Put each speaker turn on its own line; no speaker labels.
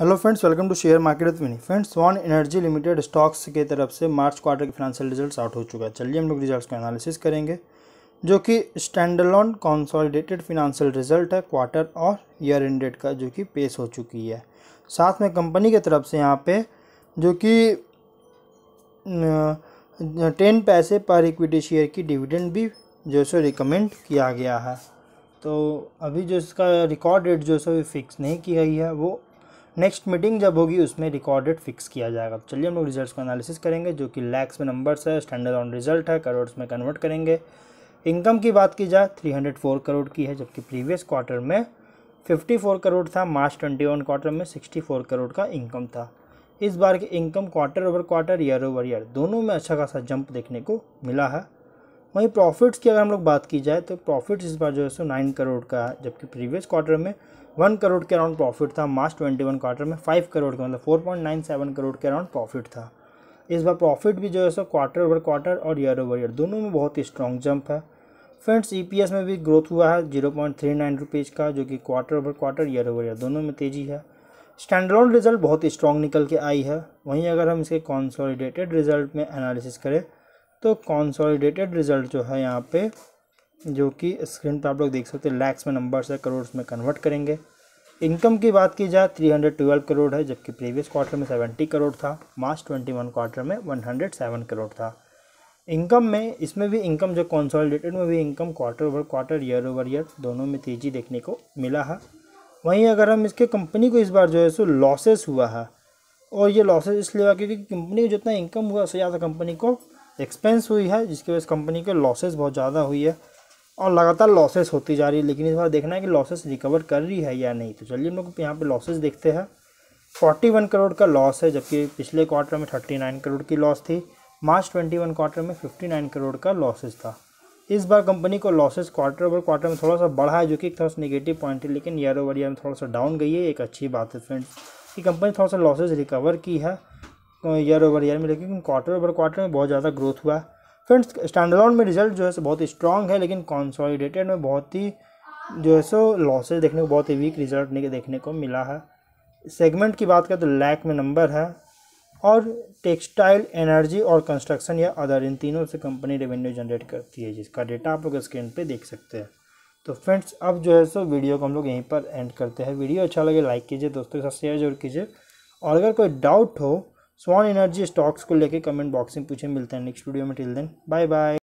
hello friends welcome to share market with money friends one energy limited stocks के तरफ से March quarter के financial results out हो चुका है चलिए हम लोग रिजल्ट्स का एनालिसिस करेंगे जो कि स्टैंडलॉन कॉन्सॉलिडेटेड फिनेंशियल रिजल्ट है क्वार्टर और ईयर एंडेड का जो कि पेश हो चुकी है साथ में कंपनी की तरफ से यहाँ पे जो कि टेन पैसे पर इक्विटी शेयर की डिविडेंड भी जो सो रिकमेंड किया गया है तो अभी जो इसका रिकॉर्ड डेट जो सो फिक्स नहीं की गई है वो नेक्स्ट मीटिंग जब होगी उसमें रिकॉर्डेड फिक्स किया जाएगा तो चलिए हम लोग रिजल्ट का एनालिसिस करेंगे जो कि लैक्स में नंबर्स है स्टैंडर्ड ऑन रिजल्ट है करोड़ में कन्वर्ट करेंगे इनकम की बात की जाए 304 करोड़ की है जबकि प्रीवियस क्वार्टर में 54 करोड़ था मार्च 21 क्वार्टर में 64 करोड़ का इनकम था इस बार की income quarter over quarter year over year दोनों में अच्छा खासा जंप देखने को मिला है वहीं प्रॉफिट्स की अगर हम लोग बात की जाए तो प्रॉफिट्स इस बार जो है सो नाइन करोड़ का है जबकि प्रीवियस क्वार्टर में वन करोड़ के अराउंड प्रॉफिट था मार्च ट्वेंटी वन क्वार्टर में फाइव करोड़ का मतलब four point nine seven crore के अराउंड प्रॉफिट था इस बार प्रॉफिट भी जो है सो क्वार्टर ओवर क्वार्टर और ईयर ओवर ईयर दोनों में बहुत ही स्ट्रॉन्ग जंप है फ्रेंड्स ई e में भी ग्रोथ हुआ है zero point three nine rupees का जो कि quarter over quarter year over year दोनों में तेज़ी है स्टैंडलॉन रिजल्ट बहुत ही स्ट्रॉन्ग निकल के आई है वहीं अगर हम इसके कॉन्सोलिडेटेड रिजल्ट में एनालिसिस करें तो कॉन्सोलिडेटेड रिजल्ट जो है यहाँ पे जो कि स्क्रीन पर आप लोग देख सकते हैं लैक्स में नंबर से करोड़ में कन्वर्ट करेंगे इनकम की बात की जाए थ्री हंड्रेड ट्वेल्व करोड़ है जबकि प्रीवियस क्वार्टर में सेवेंटी करोड़ था मार्च ट्वेंटी वन क्वार्टर में वन हंड्रेड सेवन करोड़ था इनकम में इसमें भी इनकम जो कॉन्सोलिडेटेड में भी income quarter over quarter year over year दोनों में तेज़ी देखने को मिला है वहीं अगर हम इसके कंपनी को इस बार जो है सो लॉसेस हुआ है और ये लॉसेस इसलिए हुआ क्योंकि कंपनी को जितना इनकम हुआ उससे ज़्यादा कंपनी को एक्सपेंस हुई है जिसकी वजह से कंपनी के लॉसेस बहुत ज़्यादा हुई है और लगातार लॉसेस होती जा रही है लेकिन इस बार देखना है कि लॉसेस रिकवर कर रही है या नहीं तो चलिए हम लोग यहाँ पर लॉसेज देखते हैं फोर्टी वन करोड़ का लॉस है जबकि पिछले क्वार्टर में थर्टी नाइन करोड़ की लॉस थी मार्च ट्वेंटी वन क्वार्टर में फिफ्टी नाइन करोड़ का लॉसेस था इस बार कंपनी को लॉसेस क्वार्टर ओवर क्वार्टर में थोड़ा सा बढ़ा है जो कि एक थोड़ा सा निगेटिव पॉइंट है लेकिन ईयर ओवर ईयर में थोड़ा सा डाउन गई है एक अच्छी बात है फ्रेंड्स कि कंपनी थोड़ा सा लॉसेस रिकवर की है ईयर ओवर ईयर में लेकिन क्वार्टर ओवर क्वार्टर में बहुत ज़्यादा ग्रोथ हुआ फ्रेंड्स स्टैंडलॉन में रिजल्ट जो है सो बहुत स्ट्रॉन्ग है लेकिन कॉन्सॉलीडेटेड में बहुत ही जो है सो लॉसेज देखने को बहुत ही वीक रिजल्ट देखने को मिला है सेगमेंट की बात करें तो लैक में नंबर है और टेक्सटाइल एनर्जी और कंस्ट्रक्शन या अदर इन तीनों से कंपनी रेवेन्यू जनरेट करती है जिसका डेटा आप लोग स्क्रीन पे देख सकते हैं तो फ्रेंड्स अब जो है सो वीडियो को हम लोग यहीं पर एंड करते हैं वीडियो अच्छा लगे लाइक कीजिए दोस्तों के साथ शेयर जरूर कीजिए और अगर कोई डाउट हो स्वान एनर्जी स्टॉक्स को लेकर कमेंट बॉक्स में पूछे मिलते हैं नेक्स्ट वीडियो में टिल देन बाय बाय